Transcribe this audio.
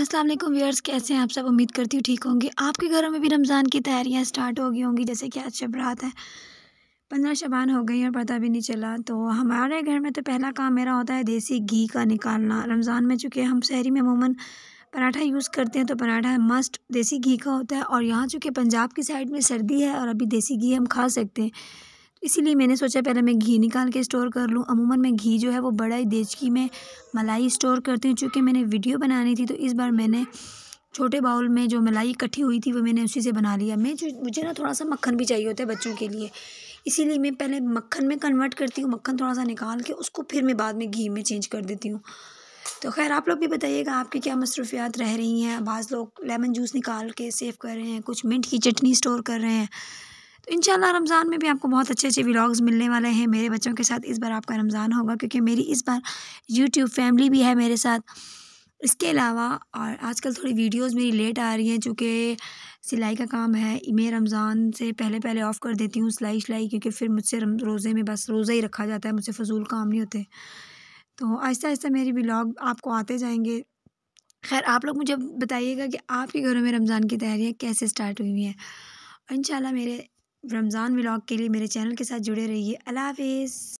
अस्सलाम वालेकुम व्यूअर्स कैसे हैं आप सब उम्मीद करती हूँ ठीक होंगे आपके घरों में भी रमज़ान की तैयारियाँ स्टार्ट हो गई होंगी जैसे कि आज शब रात है पंद्रह शबान हो गई और पता भी नहीं चला तो हमारे घर में तो पहला काम मेरा होता है देसी घी का निकालना रमज़ान में चूँकि हम शहरी में अमूमन पराठा यूज़ करते हैं तो पराठा है मस्ट देसी घी का होता है और यहाँ चूँकि पंजाब की साइड में सर्दी है और अभी देसी घी हम खा सकते हैं इसीलिए मैंने सोचा पहले मैं घी निकाल के स्टोर कर लूँ अमूमन मैं घी जो है वो बड़ा ही देश की मैं मलाई स्टोर करती हूँ चूँकि मैंने वीडियो बनानी थी तो इस बार मैंने छोटे बाउल में जो मलाई इकट्ठी हुई थी वो मैंने उसी से बना लिया मैं जो मुझे ना थोड़ा सा मक्खन भी चाहिए होता है बच्चों के लिए इसीलिए मैं पहले मक्खन में कन्वर्ट करती हूँ मक्खन थोड़ा सा निकाल के उसको फिर मैं बाद में घी में चेंज कर देती हूँ तो खैर आप लोग भी बताइएगा आपकी क्या मसरूफियात रह रही हैं बाज़ लोग लेमन जूस निकाल के सेव कर रहे हैं कुछ मिंट की चटनी स्टोर कर रहे हैं तो इन रमज़ान में भी आपको बहुत अच्छे अच्छे व्लाग्स मिलने वाले हैं मेरे बच्चों के साथ इस बार आपका रमज़ान होगा क्योंकि मेरी इस बार यूट्यूब फैमिली भी है मेरे साथ इसके अलावा और आजकल थोड़ी वीडियोस मेरी लेट आ रही हैं चूँकि सिलाई का काम है मैं रमज़ान से पहले पहले ऑफ़ कर देती हूँ सिलाई सिलाई क्योंकि फिर मुझसे रोज़े में बस रोज़ा ही रखा जाता है मुझसे फजूल काम नहीं होते तो आहिस्ता आहिस्ता मेरी ब्लॉग आपको आते जाएंगे खैर आप लोग मुझे बताइएगा कि आपके घरों में रमज़ान की तैयारियाँ कैसे स्टार्ट हुई हुई हैं और इन मेरे रमज़ान व्लॉग के लिए मेरे चैनल के साथ जुड़े रहिए अल्लाह हाफिज़